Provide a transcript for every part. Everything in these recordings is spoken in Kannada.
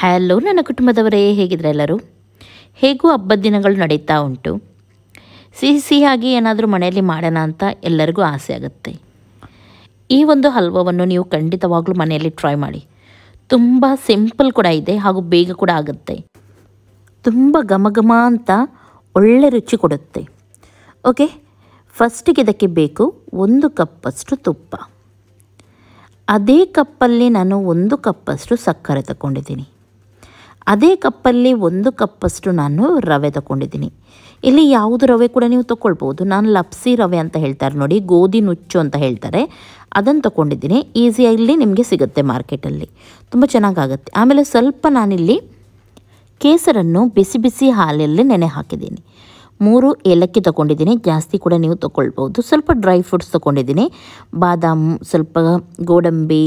ಹ್ಯಾಲೋ ನನ್ನ ಕುಟುಂಬದವರೇ ಹೇಗಿದ್ರೆ ಎಲ್ಲರೂ ಹೇಗೂ ಹಬ್ಬದ ದಿನಗಳು ನಡೀತಾ ಉಂಟು ಸಿಹಿ ಸಿಹಿಯಾಗಿ ಏನಾದರೂ ಮನೆಯಲ್ಲಿ ಮಾಡೋಣ ಅಂತ ಎಲ್ಲರಿಗೂ ಆಸೆ ಆಗುತ್ತೆ ಈ ಒಂದು ಹಲ್ವವನ್ನು ನೀವು ಖಂಡಿತವಾಗ್ಲೂ ಮನೆಯಲ್ಲಿ ಟ್ರೈ ಮಾಡಿ ತುಂಬ ಸಿಂಪಲ್ ಕೂಡ ಇದೆ ಹಾಗೂ ಬೇಗ ಕೂಡ ಆಗುತ್ತೆ ತುಂಬ ಘಮ ಘಮ ಅಂತ ಒಳ್ಳೆ ರುಚಿ ಕೊಡುತ್ತೆ ಓಕೆ ಫಸ್ಟಿಗೆ ಇದಕ್ಕೆ ಬೇಕು ಒಂದು ಕಪ್ಪಷ್ಟು ತುಪ್ಪ ಅದೇ ಕಪ್ಪಲ್ಲಿ ನಾನು ಒಂದು ಕಪ್ಪಷ್ಟು ಸಕ್ಕರೆ ತಗೊಂಡಿದ್ದೀನಿ ಅದೇ ಕಪ್ಪಲ್ಲಿ ಒಂದು ಕಪ್ಪಷ್ಟು ನಾನು ರವೆ ತಗೊಂಡಿದ್ದೀನಿ ಇಲ್ಲಿ ಯಾವುದು ರವೆ ಕೂಡ ನೀವು ತೊಗೊಳ್ಬೋದು ನಾನು ಲಪ್ಸಿ ರವೆ ಅಂತ ಹೇಳ್ತಾರೆ ನೋಡಿ ಗೋಧಿ ನುಚ್ಚು ಅಂತ ಹೇಳ್ತಾರೆ ಅದನ್ನು ತಗೊಂಡಿದ್ದೀನಿ ಈಸಿಯಾಗಿ ನಿಮಗೆ ಸಿಗುತ್ತೆ ಮಾರ್ಕೆಟಲ್ಲಿ ತುಂಬ ಚೆನ್ನಾಗಾಗುತ್ತೆ ಆಮೇಲೆ ಸ್ವಲ್ಪ ನಾನಿಲ್ಲಿ ಕೇಸರನ್ನು ಬಿಸಿ ಬಿಸಿ ಹಾಲಲ್ಲಿ ನೆನೆ ಹಾಕಿದ್ದೀನಿ ಮೂರು ಏಲಕ್ಕಿ ತಗೊಂಡಿದ್ದೀನಿ ಜಾಸ್ತಿ ಕೂಡ ನೀವು ತೊಗೊಳ್ಬೋದು ಸ್ವಲ್ಪ ಡ್ರೈ ಫ್ರೂಟ್ಸ್ ತಗೊಂಡಿದ್ದೀನಿ ಬಾದಾಮ್ ಸ್ವಲ್ಪ ಗೋಡಂಬಿ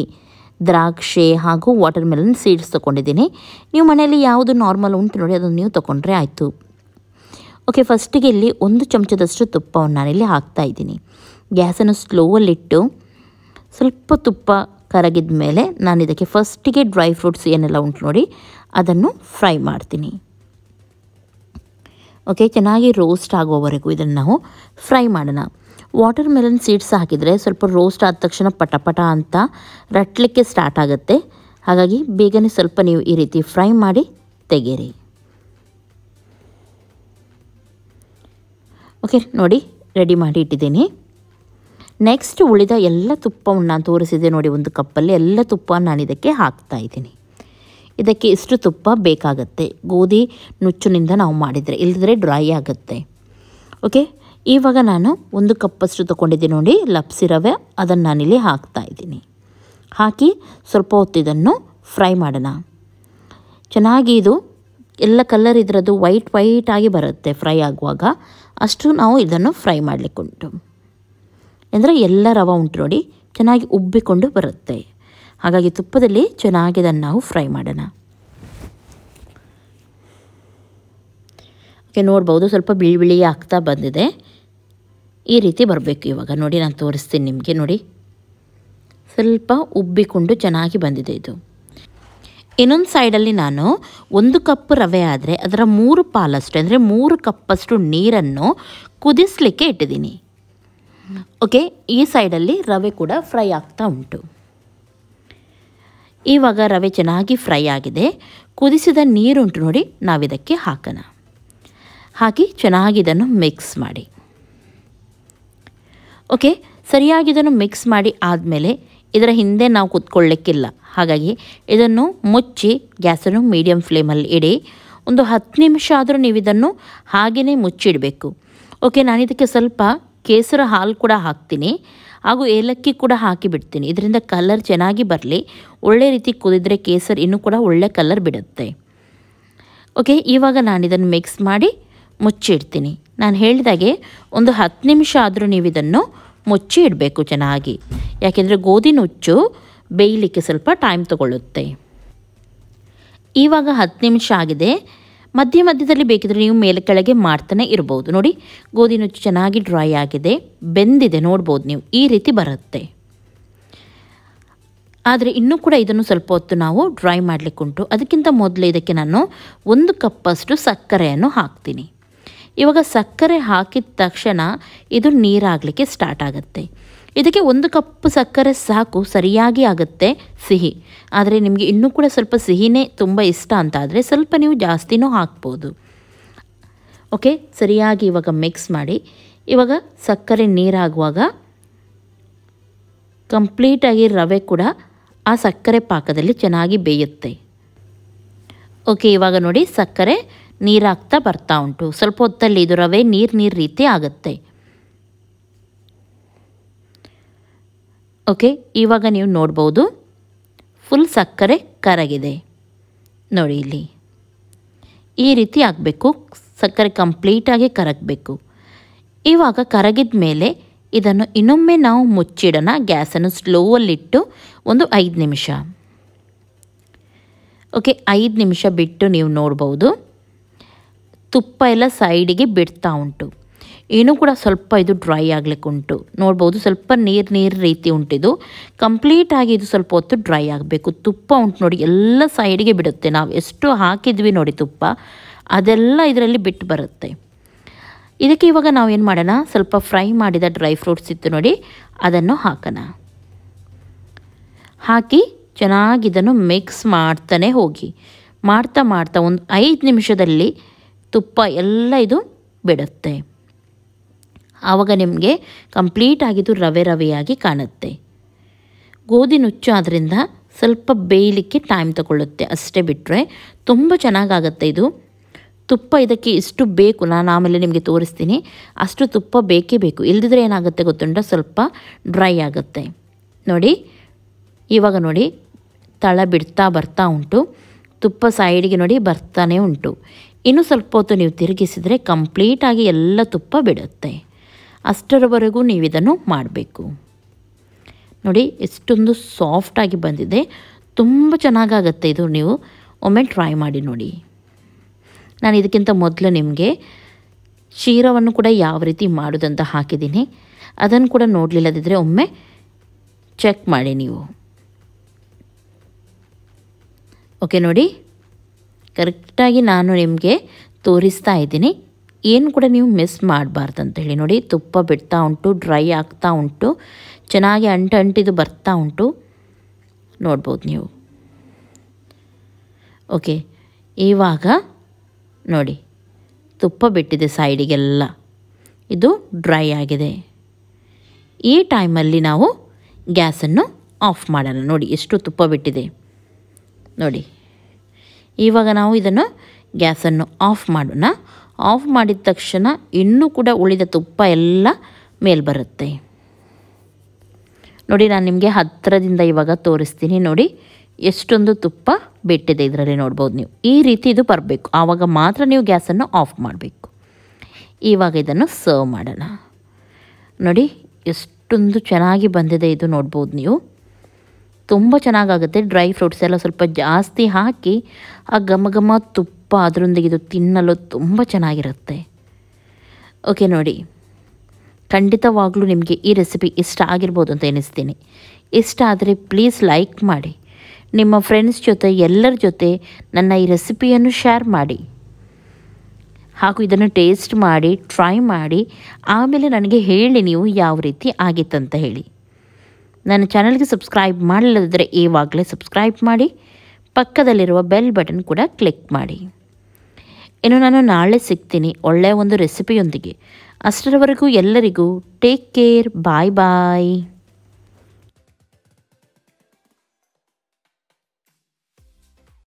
ದ್ರಾಕ್ಷೆ ಹಾಗೂ ವಾಟರ್ ಮೆಲನ್ ಸೀಡ್ಸ್ ತೊಗೊಂಡಿದ್ದೀನಿ ನೀವು ಮನೆಯಲ್ಲಿ ಯಾವುದು ನಾರ್ಮಲ್ ಉಂಟು ನೋಡಿ ಅದನ್ನು ನೀವು ತೊಗೊಂಡ್ರೆ ಆಯಿತು ಓಕೆ ಫಸ್ಟಿಗೆ ಇಲ್ಲಿ ಒಂದು ಚಮಚದಷ್ಟು ತುಪ್ಪವನ್ನು ನಾನಿಲ್ಲಿ ಹಾಕ್ತಾ ಇದ್ದೀನಿ ಗ್ಯಾಸನ್ನು ಸ್ಲೋವಲ್ಲಿಟ್ಟು ಸ್ವಲ್ಪ ತುಪ್ಪ ಕರಗಿದ ಮೇಲೆ ನಾನು ಇದಕ್ಕೆ ಫಸ್ಟಿಗೆ ಡ್ರೈ ಫ್ರೂಟ್ಸ್ ಏನೆಲ್ಲ ಉಂಟು ನೋಡಿ ಅದನ್ನು ಫ್ರೈ ಮಾಡ್ತೀನಿ ಓಕೆ ಚೆನ್ನಾಗಿ ರೋಸ್ಟ್ ಆಗುವವರೆಗೂ ಇದನ್ನು ನಾವು ಫ್ರೈ ಮಾಡೋಣ ವಾಟರ್ ಮೆಲನ್ ಸೀಡ್ಸ್ ಹಾಕಿದರೆ ಸ್ವಲ್ಪ ರೋಸ್ಟ್ ಆದ ತಕ್ಷಣ ಪಟಪಟ ಅಂತ ರಟ್ಟಲಿಕ್ಕೆ ಸ್ಟಾರ್ಟ್ ಆಗುತ್ತೆ ಹಾಗಾಗಿ ಬೇಗನೆ ಸ್ವಲ್ಪ ನೀವು ಈ ರೀತಿ ಫ್ರೈ ಮಾಡಿ ತೆಗೀರಿ ಓಕೆ ನೋಡಿ ರೆಡಿ ಮಾಡಿ ಇಟ್ಟಿದ್ದೀನಿ ನೆಕ್ಸ್ಟ್ ಉಳಿದ ಎಲ್ಲ ತುಪ್ಪವನ್ನು ನಾನು ತೋರಿಸಿದೆ ನೋಡಿ ಒಂದು ಕಪ್ಪಲ್ಲಿ ಎಲ್ಲ ತುಪ್ಪ ನಾನು ಇದಕ್ಕೆ ಹಾಕ್ತಾ ಇದ್ದೀನಿ ಇದಕ್ಕೆ ಇಷ್ಟು ತುಪ್ಪ ಬೇಕಾಗುತ್ತೆ ಗೋಧಿ ನುಚ್ಚಿನಿಂದ ನಾವು ಮಾಡಿದರೆ ಇಲ್ಲದ್ರೆ ಡ್ರೈ ಆಗುತ್ತೆ ಓಕೆ ಇವಾಗ ನಾನು ಒಂದು ಕಪ್ಪಷ್ಟು ತೊಗೊಂಡಿದ್ದೀನಿ ನೋಡಿ ಲಪ್ಸಿ ರವೆ ಅದನ್ನು ನಾನಿಲ್ಲಿ ಹಾಕ್ತಾ ಇದ್ದೀನಿ ಹಾಕಿ ಸ್ವಲ್ಪ ಹೊತ್ತಿದನ್ನು ಫ್ರೈ ಮಾಡೋಣ ಚೆನ್ನಾಗಿ ಇದು ಎಲ್ಲ ಕಲ್ಲರ್ ಇದರದ್ದು ವೈಟ್ ವೈಟ್ ಆಗಿ ಬರುತ್ತೆ ಫ್ರೈ ಆಗುವಾಗ ಅಷ್ಟು ನಾವು ಇದನ್ನು ಫ್ರೈ ಮಾಡಲಿಕ್ಕುಂಟು ಅಂದರೆ ಎಲ್ಲ ರವೆ ಉಂಟು ನೋಡಿ ಚೆನ್ನಾಗಿ ಉಬ್ಬಿಕೊಂಡು ಬರುತ್ತೆ ಹಾಗಾಗಿ ತುಪ್ಪದಲ್ಲಿ ಚೆನ್ನಾಗಿ ಇದನ್ನು ನಾವು ಫ್ರೈ ಮಾಡೋಣ ಓಕೆ ನೋಡ್ಬೋದು ಸ್ವಲ್ಪ ಬಿಳಿ ಬಿಳಿ ಆಗ್ತಾ ಬಂದಿದೆ ಈ ರೀತಿ ಬರಬೇಕು ಇವಾಗ ನೋಡಿ ನಾನು ತೋರಿಸ್ತೀನಿ ನಿಮಗೆ ನೋಡಿ ಸ್ವಲ್ಪ ಉಬ್ಬಿಕೊಂಡು ಚೆನ್ನಾಗಿ ಬಂದಿದೆ ಇದು ಇನ್ನೊಂದು ಸೈಡಲ್ಲಿ ನಾನು ಒಂದು ಕಪ್ ರವೆ ಆದರೆ ಅದರ ಮೂರು ಪಾಲಷ್ಟು ಅಂದರೆ ಮೂರು ಕಪ್ಪಷ್ಟು ನೀರನ್ನು ಕುದಿಸ್ಲಿಕ್ಕೆ ಇಟ್ಟಿದ್ದೀನಿ ಓಕೆ ಈ ಸೈಡಲ್ಲಿ ರವೆ ಕೂಡ ಫ್ರೈ ಆಗ್ತಾ ಉಂಟು ಇವಾಗ ರವೆ ಚೆನ್ನಾಗಿ ಫ್ರೈ ಆಗಿದೆ ಕುದಿಸಿದ ನೀರುಂಟು ನೋಡಿ ನಾವಿದಕ್ಕೆ ಹಾಕೋಣ ಹಾಕಿ ಚೆನ್ನಾಗಿ ಇದನ್ನು ಮಿಕ್ಸ್ ಮಾಡಿ ಓಕೆ ಸರಿಯಾಗಿ ಇದನ್ನು ಮಿಕ್ಸ್ ಮಾಡಿ ಆದಮೇಲೆ ಇದರ ಹಿಂದೆ ನಾವು ಕೂತ್ಕೊಳ್ಳಿಕ್ಕಿಲ್ಲ ಹಾಗಾಗಿ ಇದನ್ನು ಮುಚ್ಚಿ ಗ್ಯಾಸನ್ನು ಮೀಡಿಯಂ ಫ್ಲೇಮಲ್ಲಿ ಇಡಿ ಒಂದು ಹತ್ತು ನಿಮಿಷ ಆದರೂ ನೀವು ಇದನ್ನು ಹಾಗೆಯೇ ಮುಚ್ಚಿಡಬೇಕು ಓಕೆ ನಾನು ಇದಕ್ಕೆ ಸ್ವಲ್ಪ ಕೇಸರ ಹಾಲು ಕೂಡ ಹಾಕ್ತೀನಿ ಹಾಗೂ ಏಲಕ್ಕಿ ಕೂಡ ಹಾಕಿಬಿಡ್ತೀನಿ ಇದರಿಂದ ಕಲರ್ ಚೆನ್ನಾಗಿ ಬರಲಿ ಒಳ್ಳೆ ರೀತಿ ಕುದಿದ್ರೆ ಕೇಸರ್ ಇನ್ನೂ ಕೂಡ ಒಳ್ಳೆ ಕಲರ್ ಬಿಡುತ್ತೆ ಓಕೆ ಇವಾಗ ನಾನು ಇದನ್ನು ಮಿಕ್ಸ್ ಮಾಡಿ ಮುಚ್ಚಿಡ್ತೀನಿ ನಾನು ಹೇಳಿದಾಗೆ ಒಂದು ಹತ್ತು ನಿಮಿಷ ಆದರೂ ನೀವು ಇದನ್ನು ಮುಚ್ಚಿ ಇಡಬೇಕು ಚೆನ್ನಾಗಿ ಯಾಕೆಂದರೆ ಗೋಧಿ ನುಚ್ಚು ಬೇಯಲಿಕ್ಕೆ ಸ್ವಲ್ಪ ಟೈಮ್ ತಗೊಳ್ಳುತ್ತೆ ಇವಾಗ ಹತ್ತು ನಿಮಿಷ ಆಗಿದೆ ಮಧ್ಯ ಮಧ್ಯದಲ್ಲಿ ಬೇಕಿದ್ರೆ ನೀವು ಮೇಲೆ ಕೆಳಗೆ ಮಾಡ್ತಾನೆ ಇರ್ಬೋದು ನೋಡಿ ಗೋಧಿ ನುಚ್ಚು ಚೆನ್ನಾಗಿ ಡ್ರೈ ಆಗಿದೆ ಬೆಂದಿದೆ ನೋಡ್ಬೋದು ನೀವು ಈ ರೀತಿ ಬರುತ್ತೆ ಆದರೆ ಇನ್ನೂ ಕೂಡ ಇದನ್ನು ಸ್ವಲ್ಪ ಹೊತ್ತು ನಾವು ಡ್ರೈ ಮಾಡಲಿಕ್ಕುಂಟು ಅದಕ್ಕಿಂತ ಮೊದಲು ಇದಕ್ಕೆ ನಾನು ಒಂದು ಕಪ್ಪಷ್ಟು ಸಕ್ಕರೆಯನ್ನು ಹಾಕ್ತೀನಿ ಇವಾಗ ಸಕ್ಕರೆ ಹಾಕಿದ ತಕ್ಷಣ ಇದು ನೀರಾಗಲಿಕ್ಕೆ ಸ್ಟಾರ್ಟ್ ಆಗುತ್ತೆ ಇದಕ್ಕೆ ಒಂದು ಕಪ್ ಸಕ್ಕರೆ ಸಾಕು ಸರಿಯಾಗಿ ಆಗುತ್ತೆ ಸಿಹಿ ಆದರೆ ನಿಮಗೆ ಇನ್ನೂ ಕೂಡ ಸ್ವಲ್ಪ ಸಿಹಿನೇ ತುಂಬ ಇಷ್ಟ ಅಂತ ಆದರೆ ಸ್ವಲ್ಪ ನೀವು ಜಾಸ್ತಿನೂ ಹಾಕ್ಬೋದು ಓಕೆ ಸರಿಯಾಗಿ ಇವಾಗ ಮಿಕ್ಸ್ ಮಾಡಿ ಇವಾಗ ಸಕ್ಕರೆ ನೀರಾಗುವಾಗ ಕಂಪ್ಲೀಟಾಗಿ ರವೆ ಕೂಡ ಆ ಸಕ್ಕರೆ ಪಾಕದಲ್ಲಿ ಚೆನ್ನಾಗಿ ಬೇಯುತ್ತೆ ಓಕೆ ಇವಾಗ ನೋಡಿ ಸಕ್ಕರೆ ನೀರಾಗ್ತಾ ಬರ್ತಾ ಉಂಟು ಸ್ವಲ್ಪ ಹೊತ್ತಲ್ಲಿ ಇದು ರವೆ ನೀರು ನೀರು ರೀತಿ ಆಗುತ್ತೆ ಓಕೆ ಇವಾಗ ನೀವು ನೋಡ್ಬೋದು ಫುಲ್ ಸಕ್ಕರೆ ಕರಗಿದೆ ನೋಡಿ ಇಲ್ಲಿ ಈ ರೀತಿ ಆಗಬೇಕು ಸಕ್ಕರೆ ಕಂಪ್ಲೀಟಾಗಿ ಕರಗಬೇಕು ಇವಾಗ ಕರಗಿದ ಮೇಲೆ ಇದನ್ನು ಇನ್ನೊಮ್ಮೆ ನಾವು ಮುಚ್ಚಿಡೋಣ ಗ್ಯಾಸನ್ನು ಸ್ಲೋವಲ್ಲಿಟ್ಟು ಒಂದು ಐದು ನಿಮಿಷ ಓಕೆ ಐದು ನಿಮಿಷ ಬಿಟ್ಟು ನೀವು ನೋಡ್ಬೋದು ತುಪ್ಪ ಎಲ್ಲ ಸೈಡಿಗೆ ಬಿಡ್ತಾ ಉಂಟು ಏನೂ ಕೂಡ ಸ್ವಲ್ಪ ಇದು ಡ್ರೈ ಆಗಲಿಕ್ಕೆ ಉಂಟು ನೋಡ್ಬೋದು ಸ್ವಲ್ಪ ನೀರು ನೀರು ರೀತಿ ಉಂಟಿದು ಕಂಪ್ಲೀಟಾಗಿ ಇದು ಸ್ವಲ್ಪ ಹೊತ್ತು ಡ್ರೈ ಆಗಬೇಕು ತುಪ್ಪ ಉಂಟು ನೋಡಿ ಎಲ್ಲ ಸೈಡಿಗೆ ಬಿಡುತ್ತೆ ನಾವು ಎಷ್ಟು ಹಾಕಿದ್ವಿ ನೋಡಿ ತುಪ್ಪ ಅದೆಲ್ಲ ಇದರಲ್ಲಿ ಬಿಟ್ಟು ಬರುತ್ತೆ ಇದಕ್ಕೆ ಇವಾಗ ನಾವು ಏನು ಮಾಡೋಣ ಸ್ವಲ್ಪ ಫ್ರೈ ಮಾಡಿದ ಡ್ರೈ ಫ್ರೂಟ್ಸ್ ಇತ್ತು ನೋಡಿ ಅದನ್ನು ಹಾಕೋಣ ಹಾಕಿ ಚೆನ್ನಾಗಿ ಇದನ್ನು ಮಿಕ್ಸ್ ಮಾಡ್ತಾನೆ ಹೋಗಿ ಮಾಡ್ತಾ ಮಾಡ್ತಾ ಒಂದು ಐದು ನಿಮಿಷದಲ್ಲಿ ತುಪ್ಪ ಎಲ್ಲ ಇದು ಬಿಡುತ್ತೆ ಆವಾಗ ನಿಮಗೆ ಕಂಪ್ಲೀಟ್ ರವೆ ರವೆಯಾಗಿ ಕಾಣುತ್ತೆ ಗೋಧಿ ನುಚ್ಚು ಆದ್ದರಿಂದ ಸ್ವಲ್ಪ ಬೇಯಲಿಕ್ಕೆ ಟೈಮ್ ತಗೊಳ್ಳುತ್ತೆ ಅಷ್ಟೇ ಬಿಟ್ಟರೆ ತುಂಬ ಚೆನ್ನಾಗಾಗತ್ತೆ ಇದು ತುಪ್ಪ ಇದಕ್ಕೆ ಇಷ್ಟು ಬೇಕು ನಾನು ಆಮೇಲೆ ನಿಮಗೆ ತೋರಿಸ್ತೀನಿ ಅಷ್ಟು ತುಪ್ಪ ಬೇಕೇ ಬೇಕು ಇಲ್ದಿದ್ರೆ ಏನಾಗುತ್ತೆ ಗೊತ್ತುಂಟ ಸ್ವಲ್ಪ ಡ್ರೈ ಆಗುತ್ತೆ ನೋಡಿ ಇವಾಗ ನೋಡಿ ತಳ ಬಿಡ್ತಾ ಬರ್ತಾ ಉಂಟು ತುಪ್ಪ ಸೈಡಿಗೆ ನೋಡಿ ಬರ್ತಾನೆ ಉಂಟು ಇನ್ನು ಸ್ವಲ್ಪ ಹೊತ್ತು ನೀವು ತಿರುಗಿಸಿದರೆ ಕಂಪ್ಲೀಟಾಗಿ ಎಲ್ಲ ತುಪ್ಪ ಬಿಡುತ್ತೆ ಅಷ್ಟರವರೆಗೂ ನೀವು ಇದನ್ನು ಮಾಡಬೇಕು ನೋಡಿ ಎಷ್ಟೊಂದು ಸಾಫ್ಟಾಗಿ ಬಂದಿದೆ ತುಂಬ ಚೆನ್ನಾಗಾಗತ್ತೆ ಇದು ನೀವು ಒಮ್ಮೆ ಟ್ರೈ ಮಾಡಿ ನೋಡಿ ನಾನು ಇದಕ್ಕಿಂತ ಮೊದಲು ನಿಮಗೆ ಶೀರವನ್ನು ಕೂಡ ಯಾವ ರೀತಿ ಮಾಡೋದಂತ ಹಾಕಿದ್ದೀನಿ ಅದನ್ನು ಕೂಡ ನೋಡಲಿಲ್ಲದಿದ್ದರೆ ಒಮ್ಮೆ ಚೆಕ್ ಮಾಡಿ ನೀವು ಓಕೆ ನೋಡಿ ಕರೆಕ್ಟಾಗಿ ನಾನು ನಿಮಗೆ ತೋರಿಸ್ತಾ ಇದ್ದೀನಿ ಏನು ಕೂಡ ನೀವು ಮಿಸ್ ಮಾಡಬಾರ್ದು ಅಂತ ಹೇಳಿ ನೋಡಿ ತುಪ್ಪ ಬಿಡ್ತಾ ಉಂಟು ಡ್ರೈ ಆಗ್ತಾ ಉಂಟು ಚೆನ್ನಾಗಿ ಅಂಟು ಅಂಟಿದು ಬರ್ತಾ ಉಂಟು ನೋಡ್ಬೋದು ನೀವು ಓಕೆ ಇವಾಗ ನೋಡಿ ತುಪ್ಪ ಬಿಟ್ಟಿದೆ ಸೈಡಿಗೆಲ್ಲ ಇದು ಡ್ರೈ ಆಗಿದೆ ಈ ಟೈಮಲ್ಲಿ ನಾವು ಗ್ಯಾಸನ್ನು ಆಫ್ ಮಾಡೋಣ ನೋಡಿ ಎಷ್ಟು ತುಪ್ಪ ಬಿಟ್ಟಿದೆ ನೋಡಿ ಇವಾಗ ನಾವು ಇದನ್ನು ಗ್ಯಾಸನ್ನು ಆಫ್ ಮಾಡೋಣ ಆಫ್ ಮಾಡಿದ ತಕ್ಷಣ ಇನ್ನೂ ಕೂಡ ಉಳಿದ ತುಪ್ಪ ಎಲ್ಲ ಮೇಲೆ ಬರುತ್ತೆ ನೋಡಿ ನಾನು ನಿಮಗೆ ಹತ್ತಿರದಿಂದ ಇವಾಗ ತೋರಿಸ್ತೀನಿ ನೋಡಿ ಎಷ್ಟೊಂದು ತುಪ್ಪ ಬಿಟ್ಟಿದೆ ಇದರಲ್ಲಿ ನೋಡ್ಬೋದು ನೀವು ಈ ರೀತಿ ಇದು ಬರಬೇಕು ಆವಾಗ ಮಾತ್ರ ನೀವು ಗ್ಯಾಸನ್ನು ಆಫ್ ಮಾಡಬೇಕು ಇವಾಗ ಇದನ್ನು ಸರ್ವ್ ಮಾಡೋಣ ನೋಡಿ ಎಷ್ಟೊಂದು ಚೆನ್ನಾಗಿ ಬಂದಿದೆ ಇದು ನೋಡ್ಬೋದು ನೀವು ತುಂಬ ಚೆನ್ನಾಗಾಗುತ್ತೆ ಡ್ರೈ ಫ್ರೂಟ್ಸ್ ಎಲ್ಲ ಸ್ವಲ್ಪ ಜಾಸ್ತಿ ಹಾಕಿ ಆ ಘಮ ಘಮ ತುಪ್ಪ ಅದರೊಂದಿಗೆ ಇದು ತಿನ್ನಲು ತುಂಬ ಚೆನ್ನಾಗಿರುತ್ತೆ ಓಕೆ ನೋಡಿ ಖಂಡಿತವಾಗಲೂ ನಿಮಗೆ ಈ ರೆಸಿಪಿ ಇಷ್ಟ ಆಗಿರ್ಬೋದು ಅಂತ ಎನಿಸ್ತೀನಿ ಇಷ್ಟ ಆದರೆ ಪ್ಲೀಸ್ ಲೈಕ್ ಮಾಡಿ ನಿಮ್ಮ ಫ್ರೆಂಡ್ಸ್ ಜೊತೆ ಎಲ್ಲರ ಜೊತೆ ನನ್ನ ಈ ರೆಸಿಪಿಯನ್ನು ಶೇರ್ ಮಾಡಿ ಹಾಗೂ ಇದನ್ನು ಟೇಸ್ಟ್ ಮಾಡಿ ಟ್ರೈ ಮಾಡಿ ಆಮೇಲೆ ನನಗೆ ಹೇಳಿ ನೀವು ಯಾವ ರೀತಿ ಆಗಿತ್ತಂತ ಹೇಳಿ ನನ್ನ ಚಾನಲ್ಗೆ ಸಬ್ಸ್ಕ್ರೈಬ್ ಮಾಡಲಿಲ್ಲದಿದ್ದರೆ ಈವಾಗಲೇ ಸಬ್ಸ್ಕ್ರೈಬ್ ಮಾಡಿ ಪಕ್ಕದಲ್ಲಿರುವ ಬೆಲ್ ಬಟನ್ ಕೂಡ ಕ್ಲಿಕ್ ಮಾಡಿ ಇನ್ನು ನಾನು ನಾಳೆ ಸಿಗ್ತೀನಿ ಒಳ್ಳೆಯ ಒಂದು ರೆಸಿಪಿಯೊಂದಿಗೆ ಅಷ್ಟರವರೆಗೂ ಎಲ್ಲರಿಗೂ ಟೇಕ್ ಕೇರ್ ಬಾಯ್ ಬಾಯ್